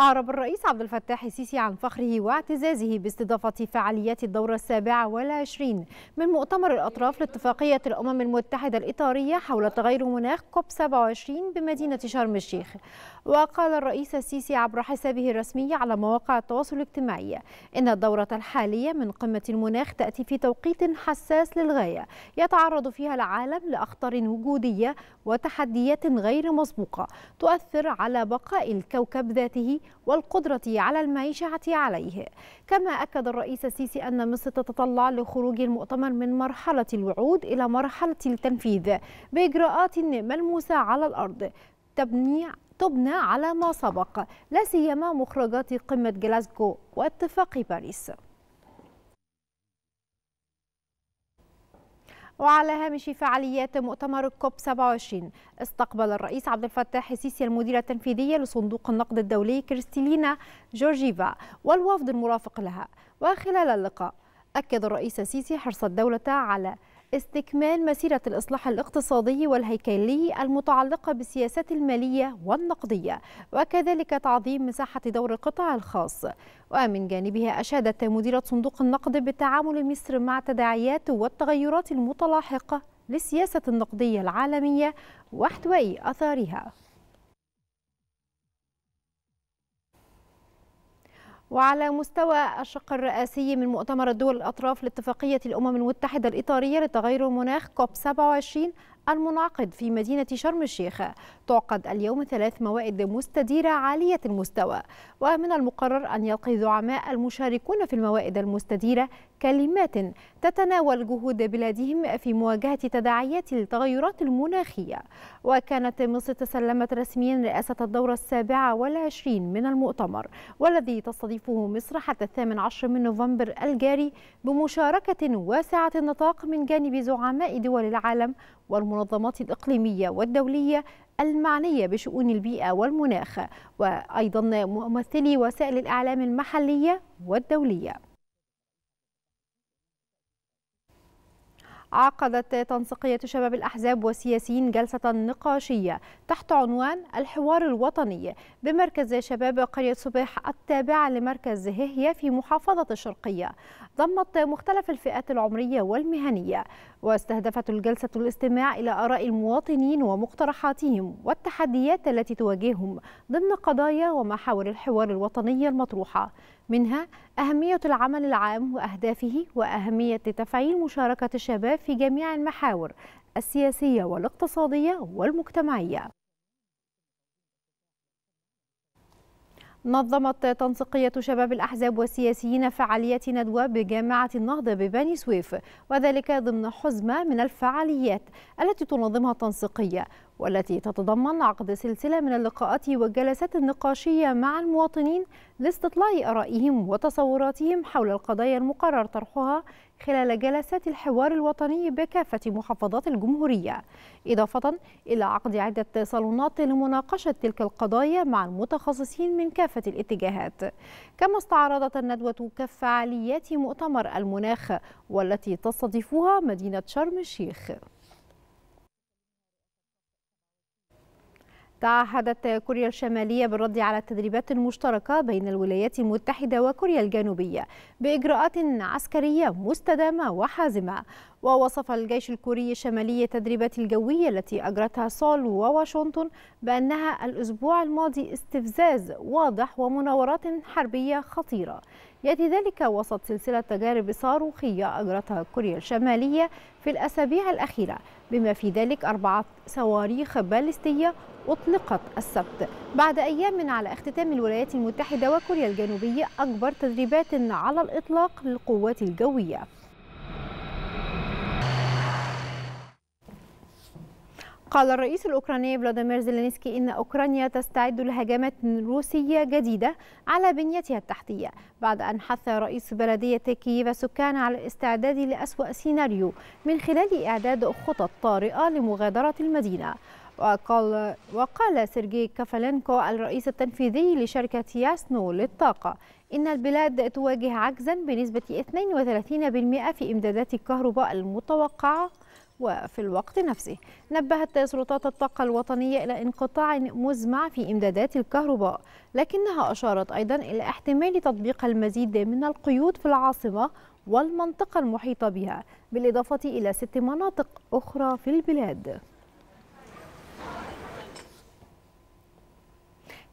أعرب الرئيس عبد الفتاح السيسي عن فخره واعتزازه باستضافة فعاليات الدورة السابعة والعشرين من مؤتمر الأطراف لاتفاقية الأمم المتحدة الإطارية حول تغير مناخ كوب 27 بمدينة شرم الشيخ وقال الرئيس السيسي عبر حسابه الرسمي على مواقع التواصل الاجتماعي إن الدورة الحالية من قمة المناخ تأتي في توقيت حساس للغاية يتعرض فيها العالم لأخطر وجودية وتحديات غير مسبوقة تؤثر على بقاء الكوكب ذاته والقدرة على المعيشة عليه كما أكد الرئيس السيسي أن مصر تتطلع لخروج المؤتمر من مرحلة الوعود إلى مرحلة التنفيذ بإجراءات ملموسة على الأرض تبني تبنى على ما سبق لا سيما مخرجات قمة جلاسكو واتفاق باريس وعلى هامش فعاليات مؤتمر الكوب 27 استقبل الرئيس عبد الفتاح السيسي المديرة التنفيذية لصندوق النقد الدولي كريستيلينا جورجيفا والوفد المرافق لها وخلال اللقاء أكد الرئيس السيسي حرص الدولة على استكمال مسيرة الإصلاح الاقتصادي والهيكلي المتعلقة بالسياسات المالية والنقدية وكذلك تعظيم مساحة دور القطاع الخاص ومن جانبها أشادت مديرة صندوق النقد بتعامل مصر مع تداعيات والتغيرات المتلاحقة للسياسة النقدية العالمية واحتواء أثارها وعلى مستوى الشق الرئاسي من مؤتمر الدول الأطراف لاتفاقية الأمم المتحدة الإطارية لتغير المناخ كوب 27 المنعقد في مدينة شرم الشيخ تعقد اليوم ثلاث موائد مستديرة عالية المستوى ومن المقرر أن يلقي زعماء المشاركون في الموائد المستديرة كلمات تتناول جهود بلادهم في مواجهة تداعيات التغيرات المناخية وكانت مصر تسلمت رسميا رئاسة الدورة السابعة والعشرين من المؤتمر والذي تستضيفه مصر حتى الثامن عشر من نوفمبر الجاري بمشاركة واسعة النطاق من جانب زعماء دول العالم والمناخ المنظمات الإقليمية والدولية المعنية بشؤون البيئة والمناخ وأيضا ممثلي وسائل الإعلام المحلية والدولية عقدت تنسيقية شباب الأحزاب والسياسيين جلسة نقاشية تحت عنوان الحوار الوطني بمركز شباب قرية صباح التابعة لمركز هيهيا في محافظة الشرقية ضمت مختلف الفئات العمرية والمهنية واستهدفت الجلسة الاستماع إلى آراء المواطنين ومقترحاتهم والتحديات التي تواجههم ضمن قضايا ومحاور الحوار الوطني المطروحة منها أهمية العمل العام وأهدافه وأهمية تفعيل مشاركة الشباب في جميع المحاور السياسية والاقتصادية والمجتمعية نظمت تنسيقية شباب الأحزاب والسياسيين فعالية ندوة بجامعة النهضة ببني سويف وذلك ضمن حزمة من الفعاليات التي تنظمها التنسيقية والتي تتضمن عقد سلسلة من اللقاءات والجلسات النقاشية مع المواطنين لاستطلاع آرائهم وتصوراتهم حول القضايا المقرر طرحها خلال جلسات الحوار الوطني بكافة محافظات الجمهورية إضافة إلى عقد عدة صالونات لمناقشة تلك القضايا مع المتخصصين من كافة الاتجاهات كما استعرضت الندوة كفعاليات مؤتمر المناخ والتي تستضيفها مدينة شرم الشيخ تعهدت كوريا الشمالية بالرد على التدريبات المشتركة بين الولايات المتحدة وكوريا الجنوبية بإجراءات عسكرية مستدامة وحازمة ووصف الجيش الكوري الشمالي التدريبات الجوية التي أجرتها سول وواشنطن بأنها الأسبوع الماضي استفزاز واضح ومناورات حربية خطيرة يأتي ذلك وسط سلسلة تجارب صاروخية أجرتها كوريا الشمالية في الأسابيع الأخيرة بما في ذلك أربعة صواريخ باليستية أطلقت السبت بعد أيام على اختتام الولايات المتحدة وكوريا الجنوبية أكبر تدريبات على الإطلاق للقوات الجوية قال الرئيس الأوكراني فلاديمير زيلينسكي إن أوكرانيا تستعد لهجمات روسية جديدة على بنيتها التحتية بعد أن حث رئيس بلدية كييف سكان على الاستعداد لأسوأ سيناريو من خلال إعداد خطط طارئة لمغادرة المدينة وقال, وقال سيرجي كافالينكو الرئيس التنفيذي لشركة ياسنو للطاقة إن البلاد تواجه عجزا بنسبة 32% في إمدادات الكهرباء المتوقعة وفي الوقت نفسه نبهت سلطات الطاقة الوطنية إلى انقطاع مزمع في إمدادات الكهرباء لكنها أشارت أيضا إلى احتمال تطبيق المزيد من القيود في العاصمة والمنطقة المحيطة بها بالإضافة إلى ست مناطق أخرى في البلاد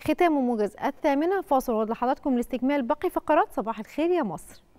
ختام موجز الثامنة فاصل لحضراتكم لاستكمال باقي فقرات صباح الخير يا مصر